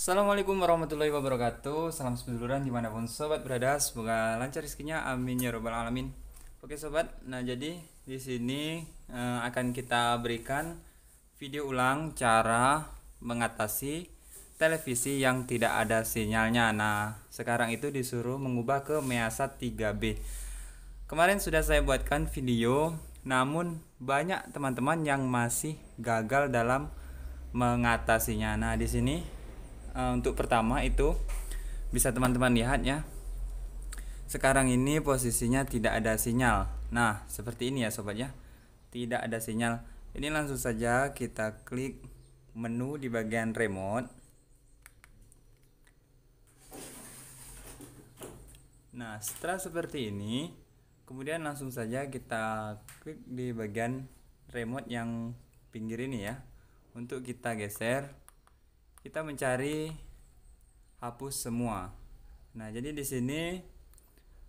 Assalamualaikum warahmatullahi wabarakatuh Salam seduluran dimanapun sobat berada Semoga lancar rezekinya Amin ya robbal alamin Oke sobat, nah jadi di sini eh, akan kita berikan video ulang cara mengatasi televisi yang tidak ada sinyalnya Nah sekarang itu disuruh mengubah ke Measat 3B Kemarin sudah saya buatkan video Namun banyak teman-teman yang masih gagal dalam mengatasinya. Nah, di sini Eh, untuk pertama itu bisa teman-teman lihat ya sekarang ini posisinya tidak ada sinyal nah seperti ini ya sobat ya tidak ada sinyal ini langsung saja kita klik menu di bagian remote nah setelah seperti ini kemudian langsung saja kita klik di bagian remote yang pinggir ini ya untuk kita geser kita mencari hapus semua. Nah, jadi di sini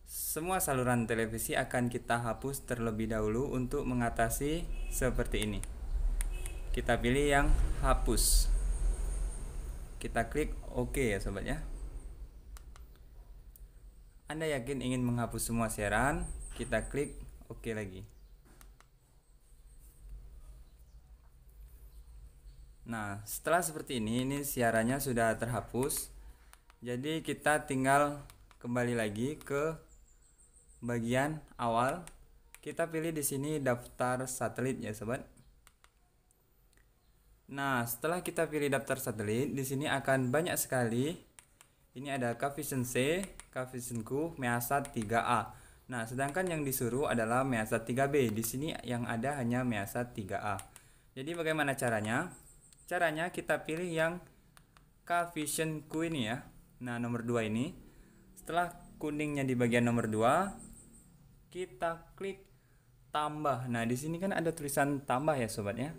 semua saluran televisi akan kita hapus terlebih dahulu untuk mengatasi seperti ini. Kita pilih yang hapus. Kita klik OK ya sobat ya. Anda yakin ingin menghapus semua siaran? Kita klik OK lagi. Nah, setelah seperti ini, ini siarannya sudah terhapus. Jadi kita tinggal kembali lagi ke bagian awal. Kita pilih di sini daftar satelit ya, sobat. Nah, setelah kita pilih daftar satelit, di sini akan banyak sekali. Ini ada coefficient C, coefficient Q, measat 3A. Nah, sedangkan yang disuruh adalah measat 3B. Di sini yang ada hanya measat 3A. Jadi bagaimana caranya? caranya kita pilih yang k vision Q ini ya nah nomor 2 ini setelah kuningnya di bagian nomor 2 kita klik tambah nah di sini kan ada tulisan tambah ya sobat ya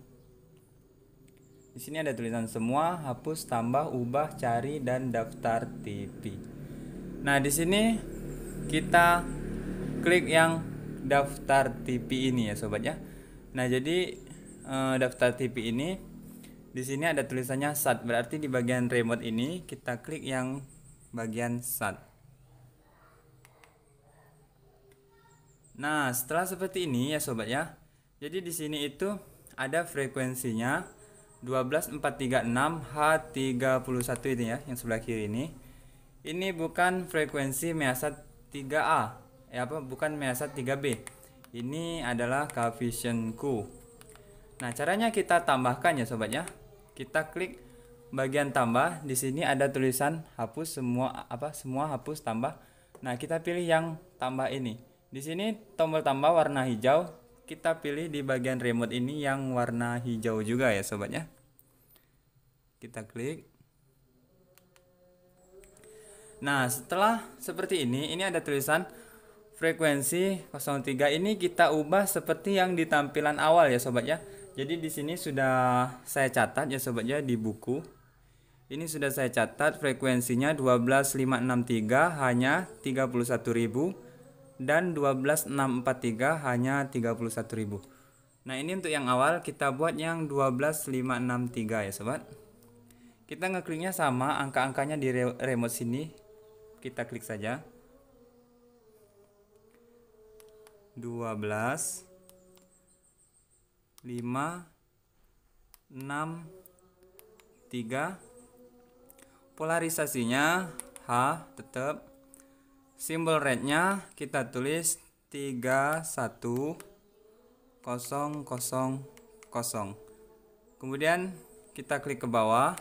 di sini ada tulisan semua, hapus, tambah, ubah, cari dan daftar TV. Nah, di sini kita klik yang daftar TV ini ya, sobat ya. Nah, jadi eh, daftar TV ini di sini ada tulisannya SAT, berarti di bagian remote ini kita klik yang bagian SAT. Nah, setelah seperti ini ya sobat ya. Jadi di sini itu ada frekuensinya 12436H31 ini ya, yang sebelah kiri ini. Ini bukan frekuensi measat 3A, ya eh, apa bukan measat 3B. Ini adalah coefficient Q. Nah, caranya kita tambahkan ya sobat ya. Kita klik bagian tambah. Di sini ada tulisan hapus semua apa semua hapus tambah. Nah, kita pilih yang tambah ini. Di sini tombol tambah warna hijau. Kita pilih di bagian remote ini yang warna hijau juga ya, sobatnya. Kita klik. Nah, setelah seperti ini, ini ada tulisan frekuensi 03 ini kita ubah seperti yang di tampilan awal ya sobatnya jadi di sini sudah saya catat ya sobat ya di buku. Ini sudah saya catat frekuensinya 12563 hanya 31.000 dan 12643 hanya 31.000. Nah, ini untuk yang awal kita buat yang 12563 ya sobat. Kita ngekliknya sama angka-angkanya di remote sini. Kita klik saja. 12 5 6 3 polarisasinya H tetap simbol rednya kita tulis 3 1 0 0 0 kemudian kita klik ke bawah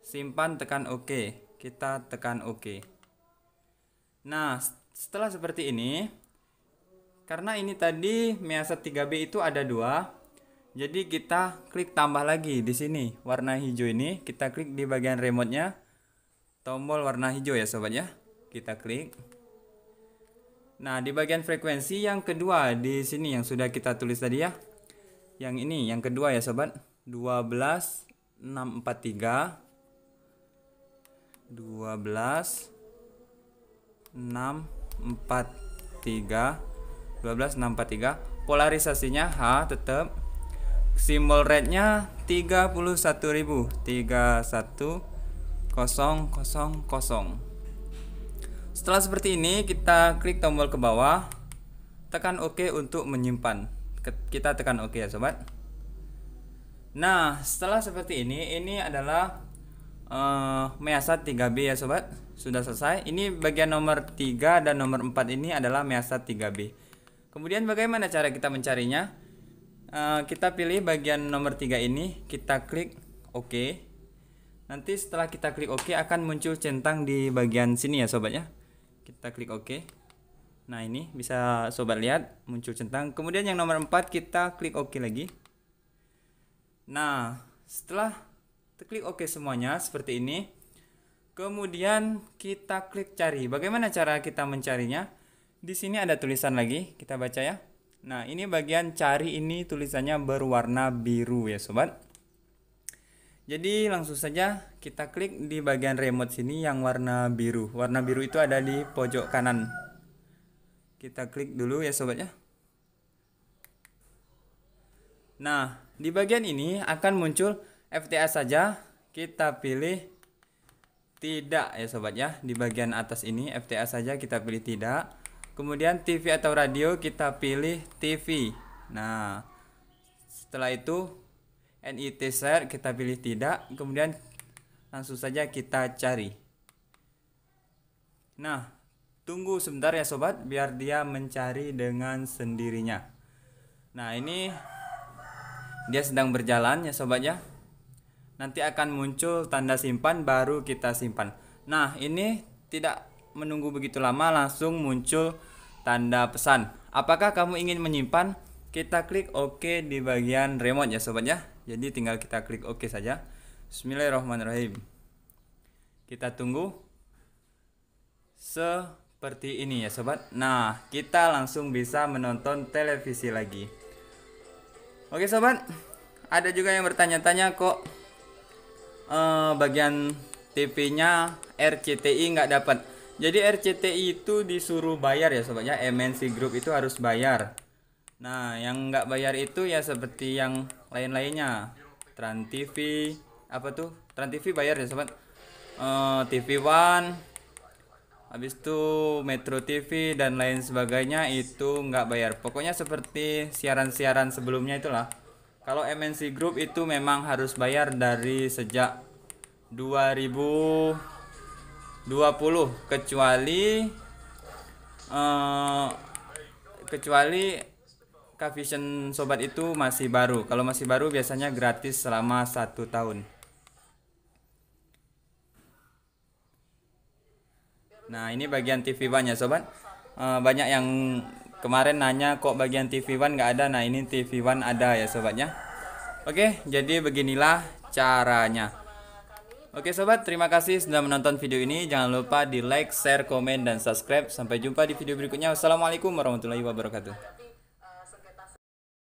simpan tekan OK kita tekan OK nah setelah seperti ini karena ini tadi measet 3B itu ada dua jadi kita klik tambah lagi di sini warna hijau ini kita klik di bagian remote tombol warna hijau ya sobat ya kita klik nah di bagian frekuensi yang kedua di sini yang sudah kita tulis tadi ya yang ini yang kedua ya sobat 12643 12 6 12 3 12643 polarisasinya H tetap simbol rednya 31.000 31000 setelah seperti ini kita klik tombol ke bawah tekan OK untuk menyimpan kita tekan OK ya sobat nah setelah seperti ini ini adalah uh, measat 3B ya sobat sudah selesai ini bagian nomor 3 dan nomor 4 ini adalah measat 3B Kemudian bagaimana cara kita mencarinya? E, kita pilih bagian nomor 3 ini, kita klik OK. Nanti setelah kita klik OK akan muncul centang di bagian sini ya sobat ya. Kita klik OK. Nah ini bisa sobat lihat muncul centang. Kemudian yang nomor 4 kita klik OK lagi. Nah setelah klik OK semuanya seperti ini. Kemudian kita klik cari. Bagaimana cara kita mencarinya? Di sini ada tulisan lagi, kita baca ya. Nah, ini bagian cari ini tulisannya berwarna biru ya, sobat. Jadi langsung saja kita klik di bagian remote sini yang warna biru. Warna biru itu ada di pojok kanan. Kita klik dulu ya, sobat ya. Nah, di bagian ini akan muncul FTA saja. Kita pilih tidak ya sobat ya. Di bagian atas ini FTA saja kita pilih tidak. Kemudian TV atau radio kita pilih TV. Nah, setelah itu NIT share kita pilih tidak, kemudian langsung saja kita cari. Nah, tunggu sebentar ya sobat biar dia mencari dengan sendirinya. Nah, ini dia sedang berjalan ya sobat ya. Nanti akan muncul tanda simpan baru kita simpan. Nah, ini tidak menunggu begitu lama langsung muncul tanda pesan. Apakah kamu ingin menyimpan? Kita klik OK di bagian remote ya sobat ya. Jadi tinggal kita klik OK saja. Bismillahirrahmanirrahim. Kita tunggu seperti ini ya sobat. Nah, kita langsung bisa menonton televisi lagi. Oke sobat, ada juga yang bertanya-tanya kok eh, bagian TV-nya RCTI nggak dapat. Jadi RCTI itu disuruh bayar ya sobatnya MNC Group itu harus bayar. Nah, yang nggak bayar itu ya seperti yang lain-lainnya. Trans TV, apa tuh? Trans TV bayar ya sobat. Uh, eh, TV One, habis itu Metro TV dan lain sebagainya itu nggak bayar. Pokoknya seperti siaran-siaran sebelumnya itulah. Kalau MNC Group itu memang harus bayar dari sejak 2000 20 kecuali uh, kecuali Kavision sobat itu masih baru kalau masih baru biasanya gratis selama satu tahun nah ini bagian TV One ya sobat uh, banyak yang kemarin nanya kok bagian TV One nggak ada nah ini TV One ada ya sobatnya oke jadi beginilah caranya Oke sobat, terima kasih sudah menonton video ini. Jangan lupa di like, share, komen, dan subscribe. Sampai jumpa di video berikutnya. Wassalamualaikum warahmatullahi wabarakatuh.